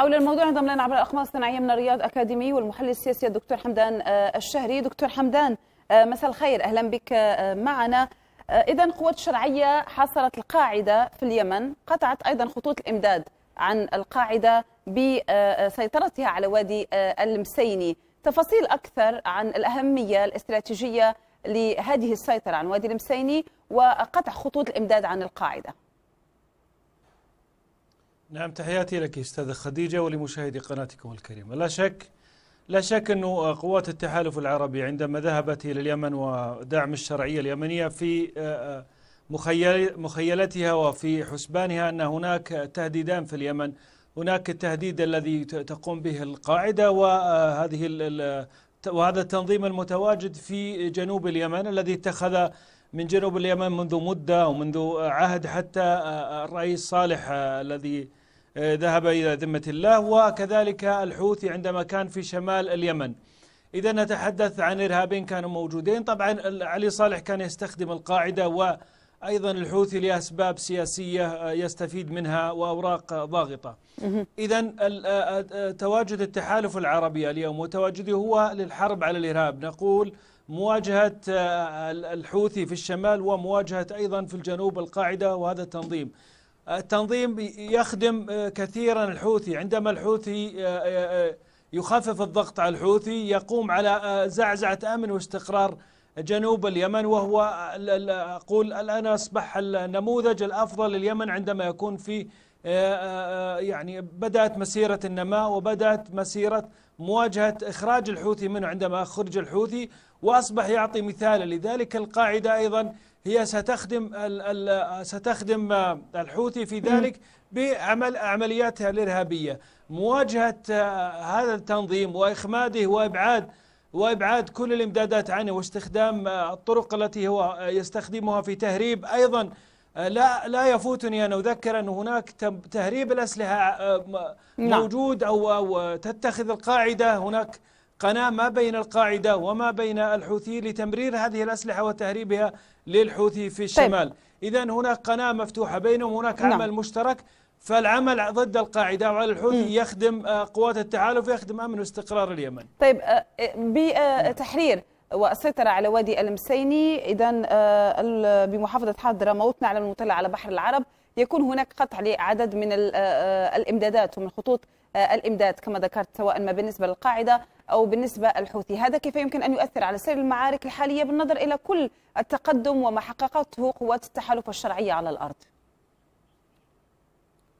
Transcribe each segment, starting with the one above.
حول الموضوع انضم لنا عبر الاقمار الصناعيه من الرياض اكاديمي والمحلل السياسي الدكتور حمدان آه، الشهري دكتور حمدان آه، مساء الخير اهلا بك آه، معنا اذا قوات شرعيه حاصرت القاعده في اليمن قطعت ايضا خطوط الامداد عن القاعده بسيطرتها على وادي المسيني تفاصيل اكثر عن الاهميه الاستراتيجيه لهذه السيطره عن وادي المسيني وقطع خطوط الامداد عن القاعده نعم تحياتي لك استاذة خديجة ولمشاهدي قناتكم الكريمة لا شك لا شك انه قوات التحالف العربي عندما ذهبت إلى اليمن ودعم الشرعية اليمنية في آه، آه، مخيلتها وفي حسبانها أن هناك تهديدان في اليمن هناك التهديد الذي تقوم به القاعدة وهذه آه، وهذا التنظيم المتواجد في جنوب اليمن الذي اتخذ من جنوب اليمن منذ مدة ومنذ عهد حتى الرئيس صالح الذي آه، ذهب إلى ذمة الله وكذلك الحوثي عندما كان في شمال اليمن إذا نتحدث عن إرهابين كانوا موجودين طبعا علي صالح كان يستخدم القاعدة وأيضا الحوثي لأسباب سياسية آه، يستفيد منها وأوراق ضاغطة إذا آه، تواجد التحالف العربي اليوم وتواجده هو للحرب على الإرهاب نقول مواجهة الحوثي في الشمال ومواجهة أيضا في الجنوب القاعدة وهذا التنظيم التنظيم يخدم آه، كثيرا الحوثي عندما الحوثي آه، آه، يخفف الضغط على الحوثي يقوم على زعزعة أمن واستقرار جنوب اليمن وهو أقول الآن أصبح النموذج الأفضل لليمن عندما يكون في يعني بدأت مسيرة النماء وبدأت مسيرة مواجهة إخراج الحوثي منه عندما خرج الحوثي وأصبح يعطي مثالا لذلك القاعدة أيضا هي ستخدم ستخدم الحوثي في ذلك بعمل عملياتها الارهابيه مواجهه آه، هذا التنظيم واخماده وابعاد وابعاد كل الامدادات عنه واستخدام آه، الطرق التي هو آه، يستخدمها في تهريب ايضا لا لا يفوتني ان اذكر ان هناك تهريب الاسلحه نعم. موجود او او تتخذ القاعده هناك قناة ما بين القاعدة وما بين الحوثي لتمرير هذه الأسلحة وتهريبها للحوثي في طيب. الشمال طيب. إذا هناك قناة مفتوحة بينهم هناك نعم. عمل نعم. مشترك فالعمل ضد القاعدة وعلى الحوثي يخدم آه، قوات التحالف يخدم أمن واستقرار اليمن طيب آه، آه، بتحرير والسيطرة على وادي المسيني إذا بمحافظة حضرموت نعلم المطلع على بحر العرب يكون هناك قطع لعدد من الإمدادات ومن خطوط الإمداد كما ذكرت سواء ما بالنسبة للقاعدة أو بالنسبة الحوثي هذا كيف يمكن أن يؤثر على سير المعارك الحالية بالنظر إلى كل التقدم وما حققته قوات التحالف الشرعية على الأرض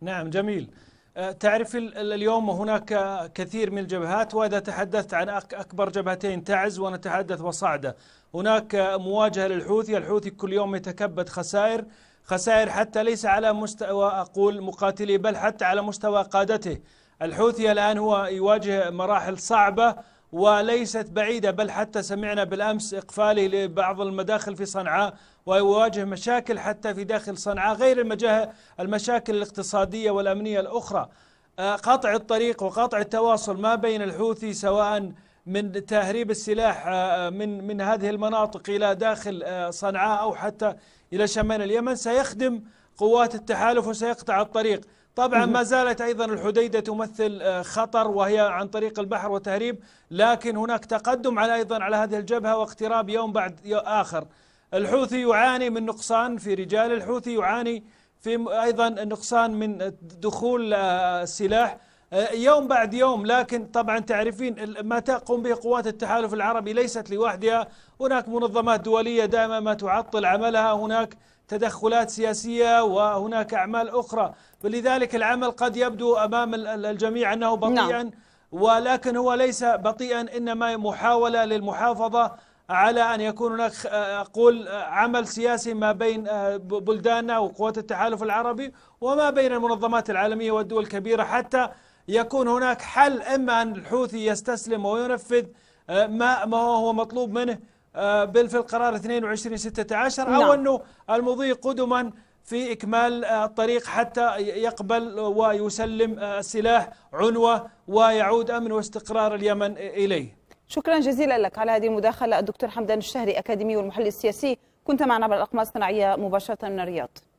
نعم جميل أه، تعرف اليوم هناك كثير من الجبهات واذا تحدثت عن اكبر جبهتين تعز ونتحدث وصعده هناك مواجهه للحوثي الحوثي كل يوم يتكبد خسائر خسائر حتى ليس على مستوى اقول مقاتلي بل حتى على مستوى قادته الحوثي الآن هو يواجه مراحل صعبة وليست بعيدة بل حتى سمعنا بالأمس إقفاله لبعض المداخل في صنعاء ويواجه مشاكل حتى في داخل صنعاء غير المشاكل الاقتصادية والأمنية الأخرى آه، قطع الطريق وقطع التواصل ما بين الحوثي سواء من تهريب السلاح آه، من من هذه المناطق الى داخل آه، صنعاء او حتى الى شمال اليمن سيخدم قوات التحالف وسيقطع الطريق طبعا ما زالت ايضا الحديده تمثل آه، خطر وهي عن طريق البحر وتهريب لكن هناك تقدم على ايضا على هذه الجبهه واقتراب يوم بعد اخر الحوثي يعاني من نقصان في رجال الحوثي يعاني في ايضا نقصان من دخول السلاح آه، آه، يوم بعد يوم لكن طبعا تعرفين ما تقوم به قوات التحالف العربي ليست لوحدها هناك منظمات دوليه دائما ما تعطل عملها هناك تدخلات سياسية وهناك أعمال أخرى فلذلك العمل قد يبدو أمام الجميع أنه نعم. بطيئا نعم. ولكن هو ليس بطيئا إنما محاولة للمحافظة على أن يكون هناك آه، أقول آه، عمل سياسي ما بين آه، بلداننا وقوات التحالف العربي وما بين المنظمات العالمية والدول الكبيرة حتى يكون هناك حل إما أن الحوثي يستسلم وينفذ ما هو مطلوب منه آه، بل في القرار 22 16 او نعم. انه المضي قدما في اكمال آه، الطريق حتى يقبل ويسلم آه، السلاح عنوه ويعود امن واستقرار اليمن اليه. شكرا جزيلا لك على هذه المداخله الدكتور حمدان الشهري اكاديمي والمحلل السياسي كنت معنا بالاقمار الاقمار الصناعيه مباشره من الرياض.